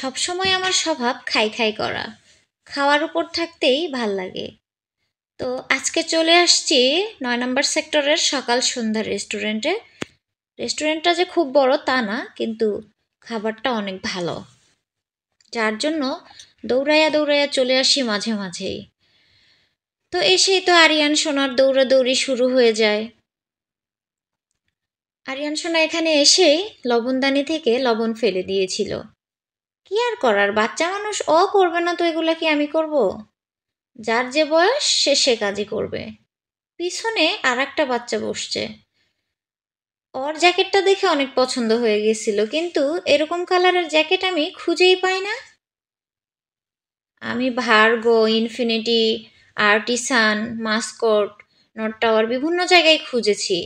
সবসময় আমার স্বভাব খাই খাই করা খাওয়ার উপর থাকতেই ভাল লাগে তো আজকে চলে আসছি নয় নম্বর সেক্টরের সকাল সন্ধ্যা রেস্টুরেন্টে রেস্টুরেন্টটা যে খুব বড় তা না কিন্তু খাবারটা অনেক ভালো যার জন্য দৌড়াইয়া দৌড়াইয়া চলে আসি মাঝে মাঝেই তো এসেই তো আরিয়ান সোনার দৌড়াদৌড়ি শুরু হয়ে যায় আরিয়ান সোনা এখানে এসেই লবণদানি থেকে লবণ ফেলে দিয়েছিল কি আর করার বাচ্চা মানুষ অ করবে না তো এগুলা কি আমি করব যার যে বয়স সে সে কাজই করবে পিছনে আর একটা বাচ্চা বসছে ওর জ্যাকেটটা দেখে অনেক পছন্দ হয়ে গেছিল কিন্তু এরকম কালারের জ্যাকেট আমি খুঁজেই পাই না আমি Virgo Infinity Artisan Mascot Knot Tower বিভিন্ন জায়গায় খুঁজেছি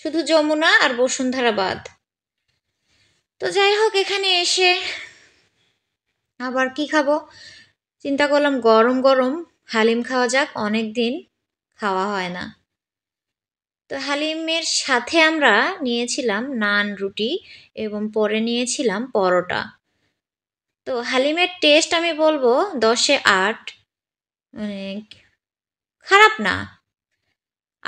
শুধু যমুনা আর বসুন্ধরাবাদ বাদ তো যাই হোক এখানে এসে আবার কি খাবো চিন্তা করলাম গরম গরম হালিম খাওয়া যাক অনেক দিন খাওয়া হয় না তো হালিমের সাথে আমরা নিয়েছিলাম নান রুটি এবং পরে নিয়েছিলাম পরোটা তো হালিমের টেস্ট আমি বলবো দশে আট মানে খারাপ না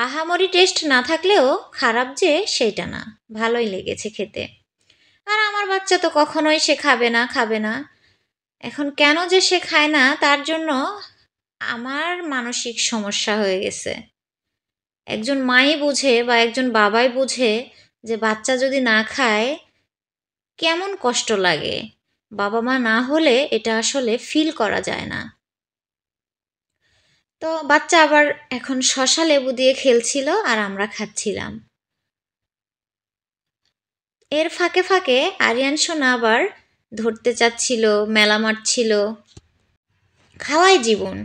আহামরি টেস্ট না থাকলেও খারাপ যে সেটা না ভালোই লেগেছে খেতে আর আমার বাচ্চা তো কখনোই সে খাবে না খাবে না এখন কেন যে সে খায় না তার জন্য আমার মানসিক সমস্যা হয়ে গেছে একজন মাই বুঝে বা একজন বাবাই বুঝে যে বাচ্চা যদি না খায় কেমন কষ্ট লাগে বাবা মা না হলে এটা আসলে ফিল করা যায় না তো বাচ্চা আবার এখন শশা লেবু দিয়ে খেলছিল আর আমরা খাচ্ছিলাম এর ফাঁকে ফাঁকে আরিয়ান সোনা আবার ধরতে চাচ্ছিল মেলা মারছিল খাওয়াই জীবন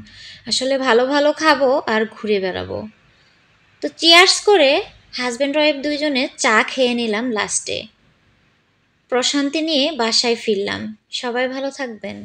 আসলে ভালো ভালো খাবো আর ঘুরে বেড়াবো তো চেয়ার্স করে হাজব্যান্ড ওয়াইফ দুইজনে চা খেয়ে নিলাম লাস্টে প্রশান্তি নিয়ে বাসায় ফিরলাম সবাই ভালো থাকবেন